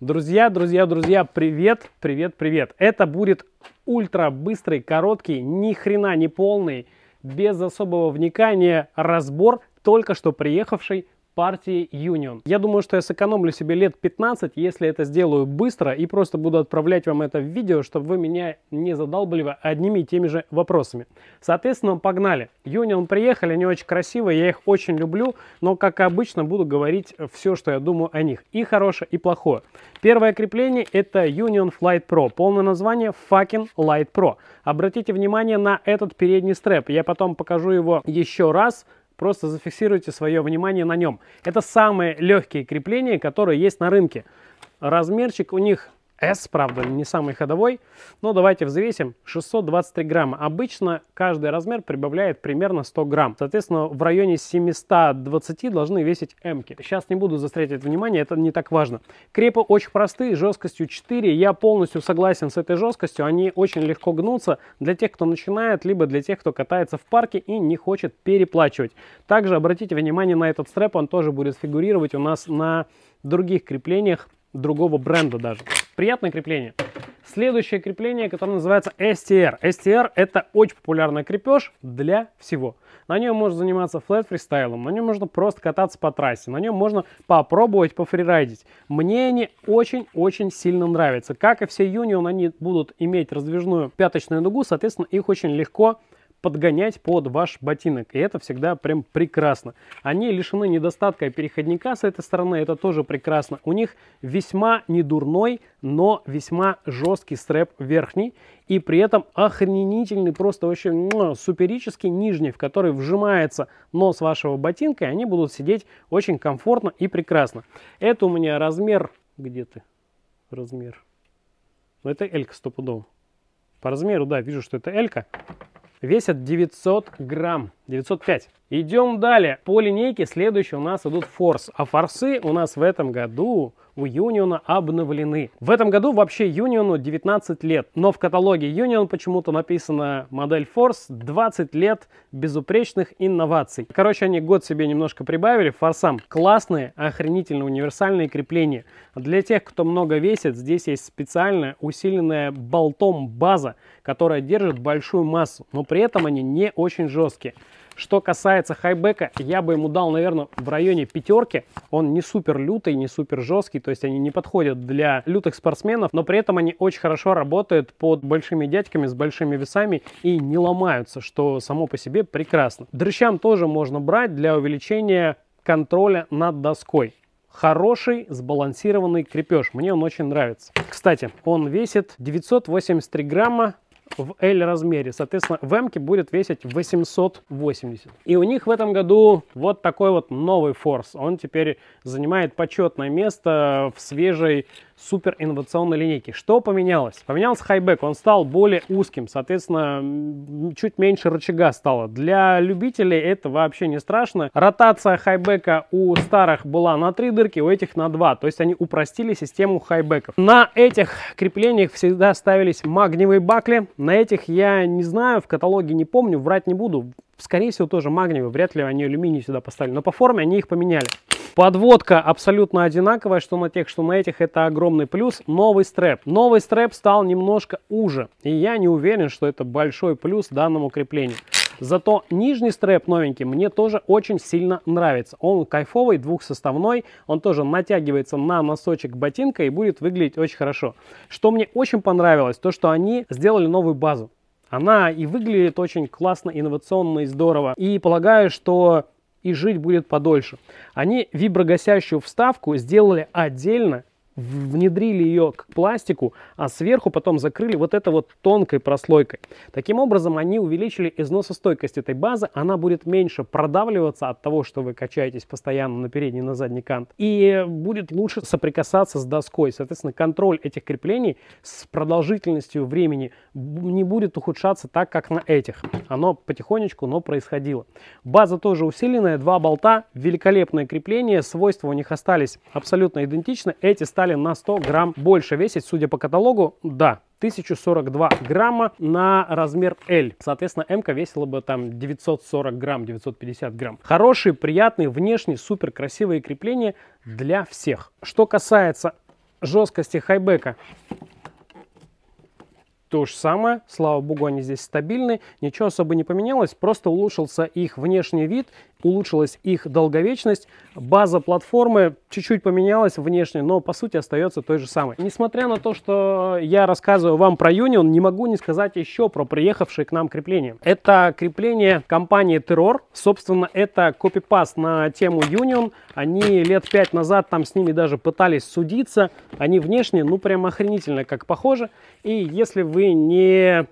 Друзья, друзья, друзья, привет, привет, привет. Это будет ультра быстрый, короткий, ни хрена не полный, без особого вникания разбор только что приехавшей партии Union. Я думаю, что я сэкономлю себе лет 15, если это сделаю быстро и просто буду отправлять вам это в видео, чтобы вы меня не задалбливали одними и теми же вопросами. Соответственно, погнали. Union приехали, они очень красивые, я их очень люблю, но, как обычно, буду говорить все, что я думаю о них. И хорошее, и плохое. Первое крепление это Union Flight Pro. Полное название Fucking Light Pro. Обратите внимание на этот передний стрэп. Я потом покажу его еще раз, Просто зафиксируйте свое внимание на нем. Это самые легкие крепления, которые есть на рынке. Размерчик у них S, правда, не самый ходовой. Но давайте взвесим. 623 грамма. Обычно каждый размер прибавляет примерно 100 грамм. Соответственно, в районе 720 должны весить М. -ки. Сейчас не буду застрять это внимание, это не так важно. Крепы очень простые, жесткостью 4. Я полностью согласен с этой жесткостью. Они очень легко гнутся для тех, кто начинает, либо для тех, кто катается в парке и не хочет переплачивать. Также обратите внимание на этот стрэп, он тоже будет фигурировать у нас на других креплениях другого бренда даже. Приятное крепление. Следующее крепление, которое называется STR. STR это очень популярный крепеж для всего. На нем можно заниматься флэт фристайлом, на нем можно просто кататься по трассе, на нем можно попробовать пофрирайдить. Мне они очень-очень сильно нравятся. Как и все Union, они будут иметь раздвижную пяточную дугу, соответственно, их очень легко подгонять под ваш ботинок. И это всегда прям прекрасно. Они лишены недостатка переходника с этой стороны, это тоже прекрасно. У них весьма недурной, но весьма жесткий стрэп верхний. И при этом охренительный, просто вообще суперический нижний, в который вжимается нос вашего ботинка, и они будут сидеть очень комфортно и прекрасно. Это у меня размер... Где ты? Размер... Ну, это Элька стопудово. По размеру, да, вижу, что это Элька. Весят 900 грамм. 905. Идем далее. По линейке следующие у нас идут форс. А форсы у нас в этом году у Юниона обновлены. В этом году вообще Юниону 19 лет, но в каталоге Юнион почему-то написано модель форс 20 лет безупречных инноваций. Короче, они год себе немножко прибавили форсам. Классные, охренительно универсальные крепления. Для тех, кто много весит, здесь есть специальная усиленная болтом база, которая держит большую массу, но при этом они не очень жесткие. Что касается хайбека, я бы ему дал, наверное, в районе пятерки. Он не супер лютый, не супер жесткий, то есть они не подходят для лютых спортсменов, но при этом они очень хорошо работают под большими дядьками с большими весами и не ломаются, что само по себе прекрасно. Дрыщам тоже можно брать для увеличения контроля над доской хороший сбалансированный крепеж. Мне он очень нравится. Кстати, он весит 983 грамма, в L размере. Соответственно, в M будет весить 880. И у них в этом году вот такой вот новый форс. Он теперь занимает почетное место в свежей супер инновационной линейки. Что поменялось? Поменялся хайбек, он стал более узким, соответственно, чуть меньше рычага стало. Для любителей это вообще не страшно. Ротация хайбека у старых была на три дырки, у этих на два то есть они упростили систему хайбеков. На этих креплениях всегда ставились магниевые бакли, на этих я не знаю, в каталоге не помню, врать не буду, Скорее всего, тоже магниевые, вряд ли они алюминий сюда поставили. Но по форме они их поменяли. Подводка абсолютно одинаковая, что на тех, что на этих, это огромный плюс. Новый стрэп. Новый стрэп стал немножко уже, и я не уверен, что это большой плюс данному креплению. Зато нижний стрэп новенький мне тоже очень сильно нравится. Он кайфовый, двухсоставной, он тоже натягивается на носочек ботинка и будет выглядеть очень хорошо. Что мне очень понравилось, то что они сделали новую базу. Она и выглядит очень классно, инновационно и здорово. И полагаю, что и жить будет подольше. Они виброгасящую вставку сделали отдельно внедрили ее к пластику, а сверху потом закрыли вот это вот тонкой прослойкой. Таким образом, они увеличили износостойкость этой базы, она будет меньше продавливаться от того, что вы качаетесь постоянно на передний и на задний кант, и будет лучше соприкасаться с доской. Соответственно, контроль этих креплений с продолжительностью времени не будет ухудшаться так, как на этих. Оно потихонечку, но происходило. База тоже усиленная, два болта, великолепное крепление, свойства у них остались абсолютно идентичны. Эти стали стали на 100 грамм больше весить, судя по каталогу, да, 1042 грамма на размер L. Соответственно, м весила бы там 940 грамм, 950 грамм. Хорошие, приятные, внешние, супер красивые крепления для всех. Что касается жесткости хайбека, то же самое, слава богу, они здесь стабильны, ничего особо не поменялось, просто улучшился их внешний вид, улучшилась их долговечность, база платформы чуть-чуть поменялась внешне, но по сути остается той же самой. Несмотря на то, что я рассказываю вам про Union, не могу не сказать еще про приехавшие к нам крепления. Это крепление компании Террор, собственно, это копипаст на тему Union, они лет пять назад там с ними даже пытались судиться. Они внешне, ну, прям охренительно как похожи. И если вы не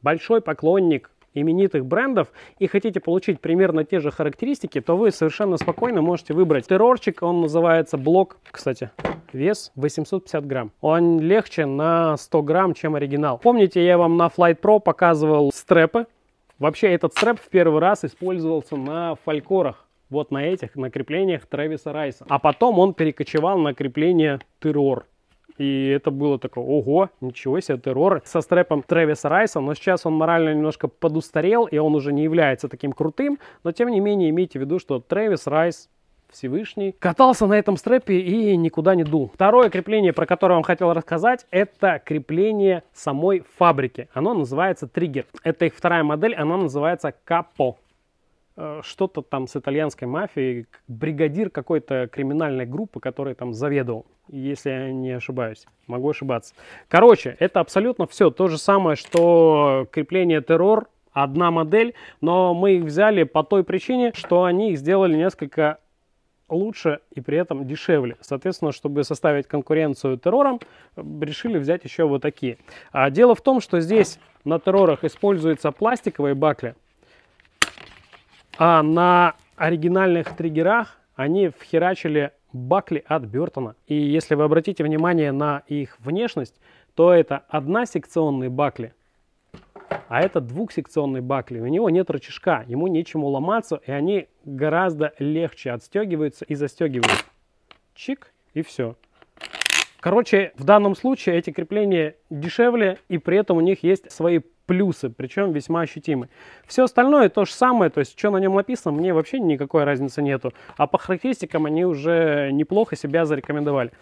большой поклонник именитых брендов и хотите получить примерно те же характеристики, то вы совершенно спокойно можете выбрать террорчик, он называется блок, кстати, вес 850 грамм. Он легче на 100 грамм, чем оригинал. Помните, я вам на Flight Pro показывал стрепы? Вообще этот стреп в первый раз использовался на фалькорах вот на этих, на креплениях Трэвиса Райса. А потом он перекочевал на крепление Террор. И это было такое, ого, ничего себе, террор со стрепом Трэвиса Райса, но сейчас он морально немножко подустарел, и он уже не является таким крутым, но тем не менее имейте в виду, что Трэвис Райс Всевышний, катался на этом стрепе и никуда не дул. Второе крепление, про которое вам хотел рассказать, это крепление самой фабрики. Оно называется триггер. Это их вторая модель, она называется капо. Э, что-то там с итальянской мафией, бригадир какой-то криминальной группы, который там заведовал, если я не ошибаюсь. Могу ошибаться. Короче, это абсолютно все то же самое, что крепление террор, одна модель, но мы их взяли по той причине, что они их сделали несколько лучше и при этом дешевле. Соответственно, чтобы составить конкуренцию террорам, решили взять еще вот такие. А дело в том, что здесь на террорах используются пластиковые бакли, а на оригинальных триггерах они вхерачили бакли от Бертона. И если вы обратите внимание на их внешность, то это одна секционный бакли, а это двухсекционный бакли. У него нет рычажка, ему нечему ломаться, и они гораздо легче отстегиваются и застегиваются. Чик, и все. Короче, в данном случае эти крепления дешевле, и при этом у них есть свои плюсы, причем весьма ощутимы. Все остальное то же самое, то есть что на нем написано, мне вообще никакой разницы нету. А по характеристикам они уже неплохо себя зарекомендовали.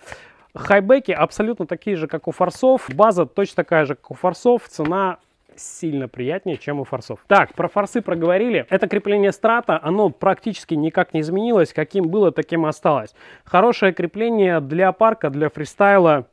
Хайбеки абсолютно такие же, как у форсов. База точно такая же, как у форсов. Цена сильно приятнее, чем у форсов. Так, про форсы проговорили. Это крепление страта, оно практически никак не изменилось. Каким было, таким и осталось. Хорошее крепление для парка, для фристайла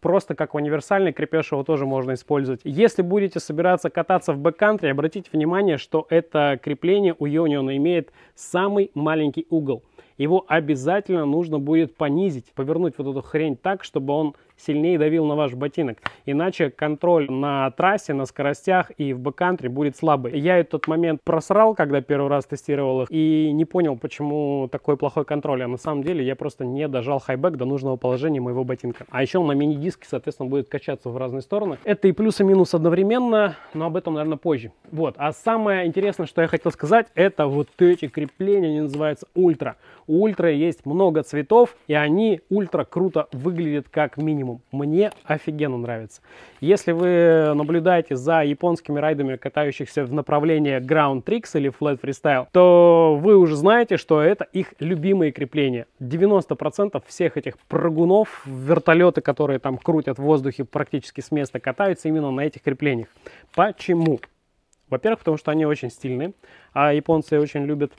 просто как универсальный крепеж его тоже можно использовать. Если будете собираться кататься в бэккантри, обратите внимание, что это крепление у Йони, имеет самый маленький угол. Его обязательно нужно будет понизить, повернуть вот эту хрень так, чтобы он сильнее давил на ваш ботинок. Иначе контроль на трассе, на скоростях и в бэккантре будет слабый. Я этот момент просрал, когда первый раз тестировал их, и не понял, почему такой плохой контроль. А на самом деле я просто не дожал хайбэк до нужного положения моего ботинка. А еще он на мини-диске, соответственно, будет качаться в разные стороны. Это и плюс, и минус одновременно, но об этом, наверное, позже. Вот. А самое интересное, что я хотел сказать, это вот эти крепления, они называются ультра. У ультра есть много цветов, и они ультра круто выглядят как минимум минимум. Мне офигенно нравится. Если вы наблюдаете за японскими райдами, катающихся в направлении Ground Tricks или Flat Freestyle, то вы уже знаете, что это их любимые крепления. 90% всех этих прыгунов, вертолеты, которые там крутят в воздухе практически с места, катаются именно на этих креплениях. Почему? Во-первых, потому что они очень стильные, а японцы очень любят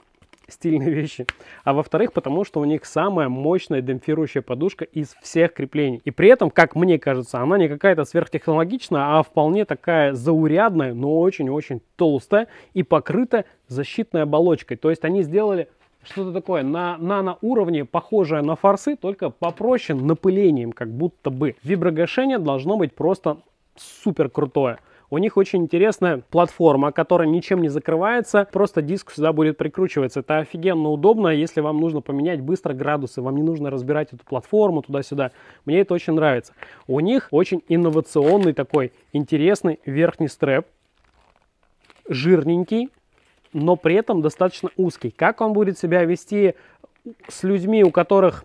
стильные вещи, а во-вторых, потому что у них самая мощная демпфирующая подушка из всех креплений. И при этом, как мне кажется, она не какая-то сверхтехнологичная, а вполне такая заурядная, но очень-очень толстая и покрыта защитной оболочкой. То есть они сделали что-то такое на наноуровне, похожее на форсы, только попроще напылением, как будто бы. Виброгашение должно быть просто супер крутое. У них очень интересная платформа, которая ничем не закрывается, просто диск сюда будет прикручиваться. Это офигенно удобно, если вам нужно поменять быстро градусы, вам не нужно разбирать эту платформу туда-сюда. Мне это очень нравится. У них очень инновационный такой интересный верхний стрэп, жирненький, но при этом достаточно узкий. Как он будет себя вести с людьми, у которых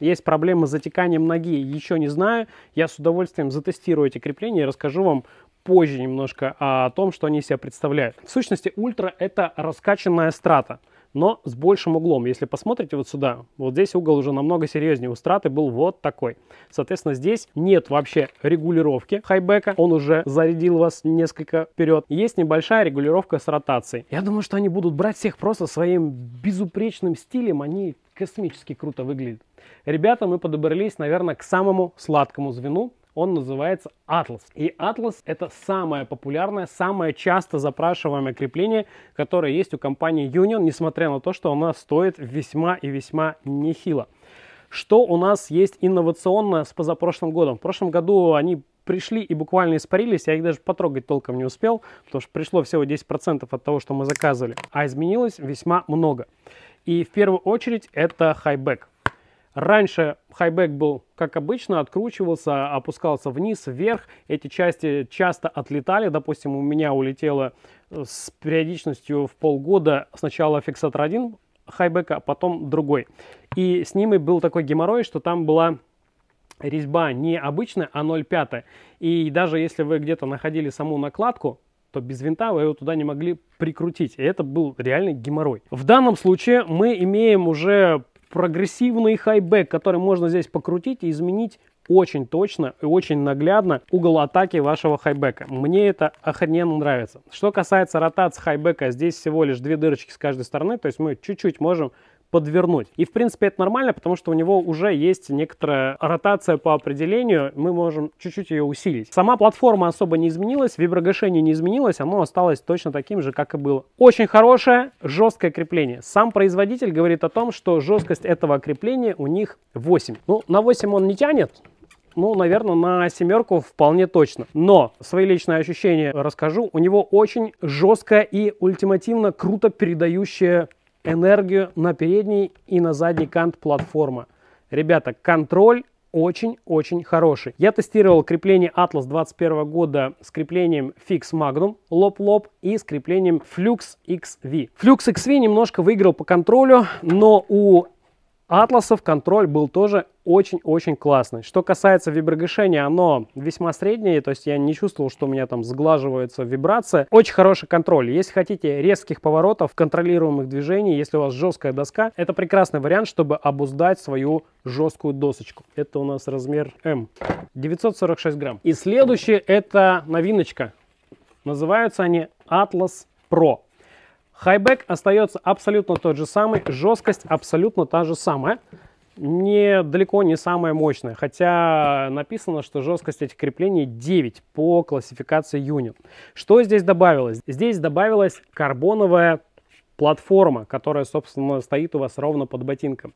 есть проблемы с затеканием ноги, еще не знаю. Я с удовольствием затестирую эти крепления и расскажу вам позже немножко о том, что они себя представляют. В сущности, ультра это раскачанная страта но с большим углом. Если посмотрите вот сюда, вот здесь угол уже намного серьезнее. У страты был вот такой. Соответственно, здесь нет вообще регулировки хайбека. Он уже зарядил вас несколько вперед. Есть небольшая регулировка с ротацией. Я думаю, что они будут брать всех просто своим безупречным стилем. Они космически круто выглядят. Ребята, мы подобрались, наверное, к самому сладкому звену он называется Atlas. И Atlas это самое популярное, самое часто запрашиваемое крепление, которое есть у компании Union, несмотря на то, что оно стоит весьма и весьма нехило. Что у нас есть инновационно с позапрошлым годом? В прошлом году они пришли и буквально испарились. Я их даже потрогать толком не успел, потому что пришло всего 10% от того, что мы заказывали. А изменилось весьма много. И в первую очередь это хайбэк. Раньше хайбэк был, как обычно, откручивался, опускался вниз, вверх. Эти части часто отлетали. Допустим, у меня улетело э, с периодичностью в полгода сначала фиксатор один хайбека, а потом другой. И с ним и был такой геморрой, что там была резьба не обычная, а 0,5. И даже если вы где-то находили саму накладку, то без винта вы его туда не могли прикрутить. И это был реальный геморрой. В данном случае мы имеем уже прогрессивный хайбэк, который можно здесь покрутить и изменить очень точно и очень наглядно угол атаки вашего хайбека. Мне это охрененно нравится. Что касается ротации хайбека, здесь всего лишь две дырочки с каждой стороны, то есть мы чуть-чуть можем подвернуть. И, в принципе, это нормально, потому что у него уже есть некоторая ротация по определению, мы можем чуть-чуть ее усилить. Сама платформа особо не изменилась, виброгашение не изменилось, оно осталось точно таким же, как и было. Очень хорошее жесткое крепление. Сам производитель говорит о том, что жесткость этого крепления у них 8. Ну, на 8 он не тянет, ну, наверное, на семерку вполне точно. Но свои личные ощущения расскажу. У него очень жесткая и ультимативно круто передающая энергию на передний и на задний кант платформы. Ребята, контроль очень-очень хороший. Я тестировал крепление Atlas 21 года с креплением Fix Magnum лоб-лоб и с креплением Flux XV. Flux XV немножко выиграл по контролю, но у атласов контроль был тоже очень-очень классный. Что касается виброгашения, оно весьма среднее, то есть я не чувствовал, что у меня там сглаживается вибрация. Очень хороший контроль. Если хотите резких поворотов, контролируемых движений, если у вас жесткая доска, это прекрасный вариант, чтобы обуздать свою жесткую досочку. Это у нас размер М. 946 грамм. И следующее это новиночка. Называются они Атлас Pro. Хайбэк остается абсолютно тот же самый, жесткость абсолютно та же самая. Не, далеко не самая мощная, хотя написано, что жесткость этих креплений 9 по классификации Unit. Что здесь добавилось? Здесь добавилась карбоновая платформа, которая, собственно, стоит у вас ровно под ботинком.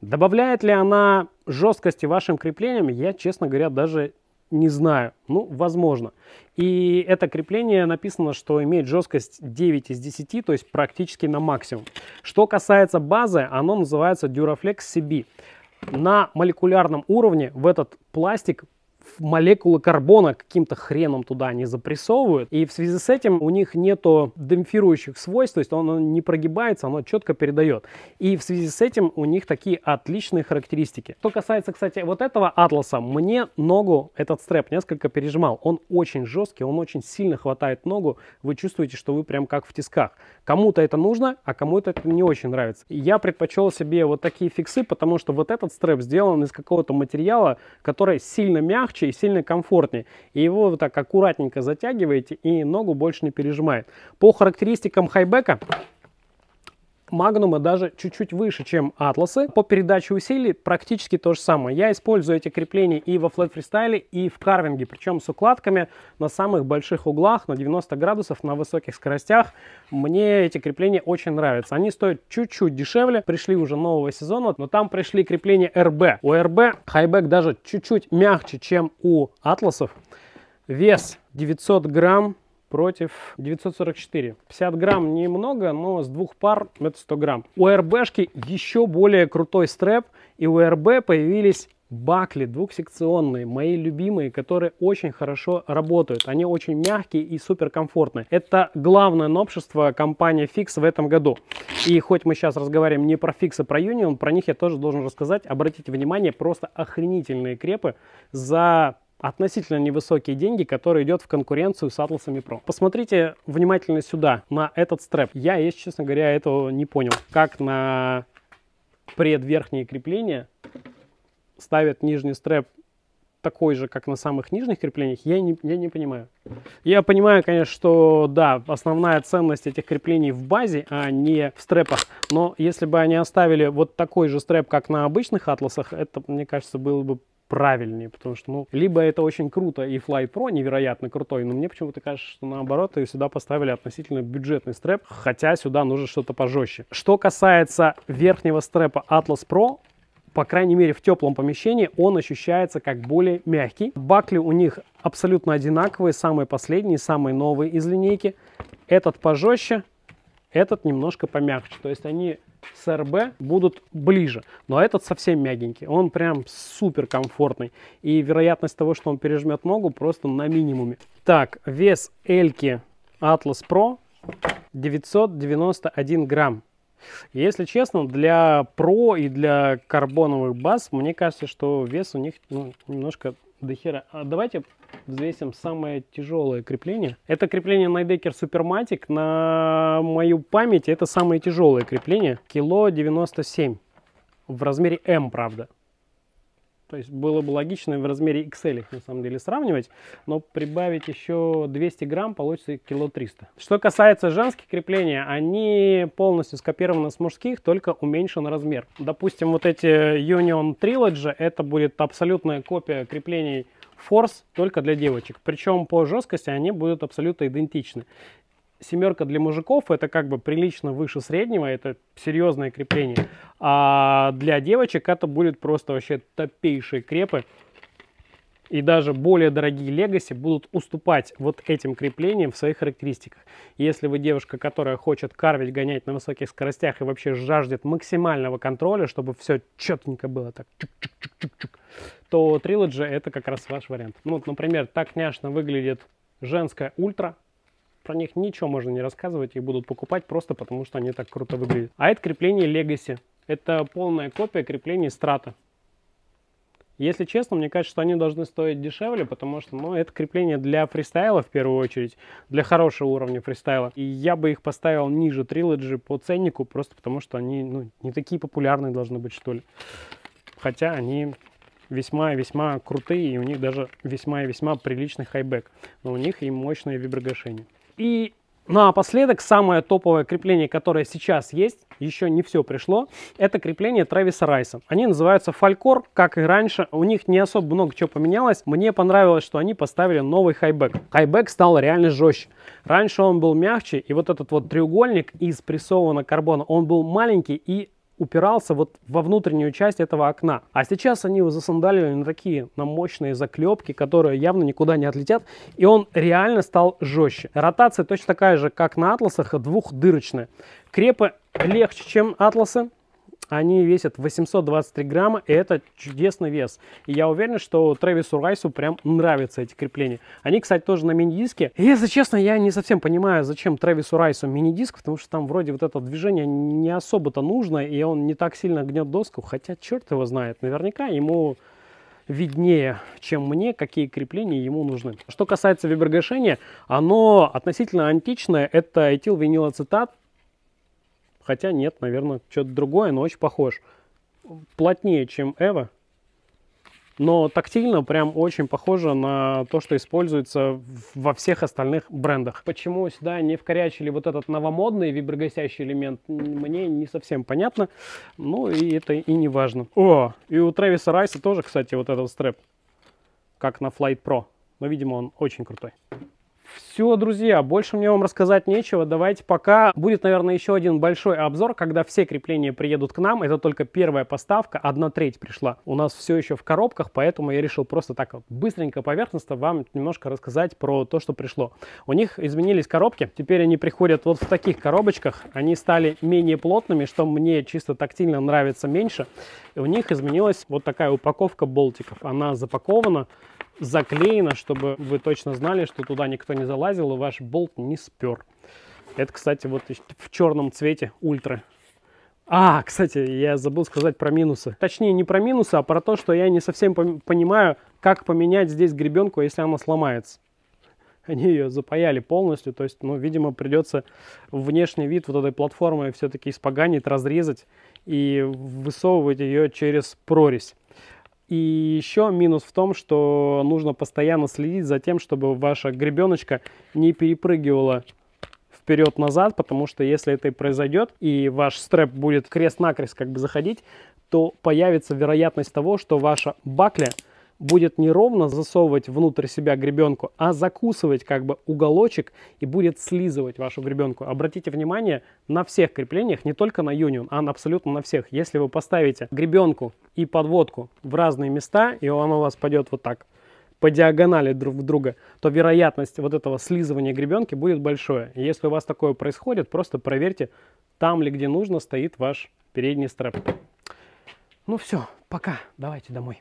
Добавляет ли она жесткости вашим креплениям, я, честно говоря, даже не знаю. Ну, возможно. И это крепление написано, что имеет жесткость 9 из 10, то есть практически на максимум. Что касается базы, оно называется Duraflex CB. На молекулярном уровне в этот пластик молекулы карбона каким-то хреном туда не запрессовывают. И в связи с этим у них нету демпфирующих свойств, то есть оно не прогибается, оно четко передает. И в связи с этим у них такие отличные характеристики. Что касается, кстати, вот этого атласа, мне ногу этот стрэп несколько пережимал. Он очень жесткий, он очень сильно хватает ногу. Вы чувствуете, что вы прям как в тисках. Кому-то это нужно, а кому-то это не очень нравится. Я предпочел себе вот такие фиксы, потому что вот этот стрэп сделан из какого-то материала, который сильно мягче, легче и сильно комфортнее. И его вот так аккуратненько затягиваете, и ногу больше не пережимает. По характеристикам хайбека магнумы даже чуть-чуть выше, чем атласы. По передаче усилий практически то же самое. Я использую эти крепления и во флэт фристайле, и в карвинге, причем с укладками на самых больших углах, на 90 градусов, на высоких скоростях. Мне эти крепления очень нравятся. Они стоят чуть-чуть дешевле, пришли уже нового сезона, но там пришли крепления RB. У RB хайбэк даже чуть-чуть мягче, чем у атласов. Вес 900 грамм, против 944. 50 грамм немного, но с двух пар это 100 грамм. У РБшки еще более крутой стрэп, и у РБ появились бакли двухсекционные, мои любимые, которые очень хорошо работают. Они очень мягкие и супер комфортные Это главное новшество компании Fix в этом году. И хоть мы сейчас разговариваем не про Fix, а про Union, про них я тоже должен рассказать. Обратите внимание, просто охренительные крепы за относительно невысокие деньги, который идет в конкуренцию с атласами Pro. Посмотрите внимательно сюда, на этот стрэп. Я, если честно говоря, этого не понял. Как на предверхние крепления ставят нижний стрэп такой же, как на самых нижних креплениях, я не, я не понимаю. Я понимаю, конечно, что да, основная ценность этих креплений в базе, а не в стрепах. Но если бы они оставили вот такой же стрэп, как на обычных атласах, это, мне кажется, было бы правильнее, потому что, ну, либо это очень круто и Fly Pro невероятно крутой, но мне почему-то кажется, что наоборот, и сюда поставили относительно бюджетный стрэп, хотя сюда нужно что-то пожестче. Что касается верхнего стрэпа Atlas Pro, по крайней мере, в теплом помещении он ощущается как более мягкий. Бакли у них абсолютно одинаковые, самые последние, самые новые из линейки. Этот пожестче, этот немножко помягче. То есть они с РБ будут ближе. Но этот совсем мягенький. Он прям супер комфортный. И вероятность того, что он пережмет ногу, просто на минимуме. Так, вес Эльки Atlas Pro 991 грамм. Если честно, для Pro и для карбоновых баз, мне кажется, что вес у них ну, немножко до хера. А давайте взвесим самое тяжелое крепление. Это крепление Найдекер Суперматик. На мою память это самое тяжелое крепление. Кило 97. В размере М, правда. То есть было бы логично в размере XL их на самом деле сравнивать, но прибавить еще 200 грамм получится кило 300. Что касается женских креплений, они полностью скопированы с мужских, только уменьшен размер. Допустим, вот эти Union Trilogy, это будет абсолютная копия креплений Force только для девочек. Причем по жесткости они будут абсолютно идентичны семерка для мужиков это как бы прилично выше среднего, это серьезное крепление. А для девочек это будет просто вообще топейшие крепы. И даже более дорогие Legacy будут уступать вот этим креплениям в своих характеристиках. Если вы девушка, которая хочет карвить, гонять на высоких скоростях и вообще жаждет максимального контроля, чтобы все четенько было так, чук -чук -чук -чук -чук, то Trilogy это как раз ваш вариант. Ну вот, например, так няшно выглядит женская ультра, про них ничего можно не рассказывать, и будут покупать просто потому, что они так круто выглядят. А это крепление Legacy. Это полная копия крепления Strata. Если честно, мне кажется, что они должны стоить дешевле, потому что ну, это крепление для фристайла в первую очередь, для хорошего уровня фристайла. И я бы их поставил ниже Trilogy по ценнику, просто потому что они ну, не такие популярные должны быть, что ли. Хотя они весьма и весьма крутые, и у них даже весьма и весьма приличный хайбэк. Но у них и мощное виброгашение. И напоследок, самое топовое крепление, которое сейчас есть, еще не все пришло, это крепление Трэвиса Райса. Они называются Falcor, как и раньше. У них не особо много чего поменялось. Мне понравилось, что они поставили новый хайбэк. Хайбэк стал реально жестче. Раньше он был мягче, и вот этот вот треугольник из прессованного карбона, он был маленький и упирался вот во внутреннюю часть этого окна. А сейчас они его засандалили на такие на мощные заклепки, которые явно никуда не отлетят, и он реально стал жестче. Ротация точно такая же, как на атласах, двухдырочная. Крепы легче, чем атласы, они весят 823 грамма, и это чудесный вес. И я уверен, что Трэвису Райсу прям нравятся эти крепления. Они, кстати, тоже на мини-диске. если честно, я не совсем понимаю, зачем Трэвису Райсу мини-диск, потому что там вроде вот это движение не особо-то нужно, и он не так сильно гнет доску, хотя черт его знает, наверняка ему виднее, чем мне, какие крепления ему нужны. Что касается виброгашения, оно относительно античное. Это этил винилоцетат Хотя нет, наверное, что-то другое, но очень похож. Плотнее, чем Эва, но тактильно прям очень похоже на то, что используется во всех остальных брендах. Почему сюда не вкорячили вот этот новомодный виброгасящий элемент, мне не совсем понятно. Ну и это и не важно. О, и у Трэвиса Райса тоже, кстати, вот этот стрэп, как на Flight Pro. Но, видимо, он очень крутой. Все, друзья, больше мне вам рассказать нечего. Давайте пока. Будет, наверное, еще один большой обзор, когда все крепления приедут к нам. Это только первая поставка, одна треть пришла. У нас все еще в коробках, поэтому я решил просто так вот быстренько, поверхностно вам немножко рассказать про то, что пришло. У них изменились коробки. Теперь они приходят вот в таких коробочках. Они стали менее плотными, что мне чисто тактильно нравится меньше у них изменилась вот такая упаковка болтиков. Она запакована, заклеена, чтобы вы точно знали, что туда никто не залазил и ваш болт не спер. Это, кстати, вот в черном цвете ультра. А, кстати, я забыл сказать про минусы. Точнее, не про минусы, а про то, что я не совсем понимаю, как поменять здесь гребенку, если она сломается. Они ее запаяли полностью, то есть, ну, видимо, придется внешний вид вот этой платформы все-таки испоганить, разрезать и высовывать ее через прорезь. И еще минус в том, что нужно постоянно следить за тем, чтобы ваша гребеночка не перепрыгивала вперед-назад, потому что если это и произойдет, и ваш стрэп будет крест-накрест как бы заходить, то появится вероятность того, что ваша бакля – будет не ровно засовывать внутрь себя гребенку, а закусывать как бы уголочек и будет слизывать вашу гребенку. Обратите внимание на всех креплениях, не только на Union, а абсолютно на всех. Если вы поставите гребенку и подводку в разные места, и она у вас пойдет вот так, по диагонали друг в друга, то вероятность вот этого слизывания гребенки будет большое. Если у вас такое происходит, просто проверьте, там ли где нужно стоит ваш передний стрэп. Ну все, пока, давайте домой.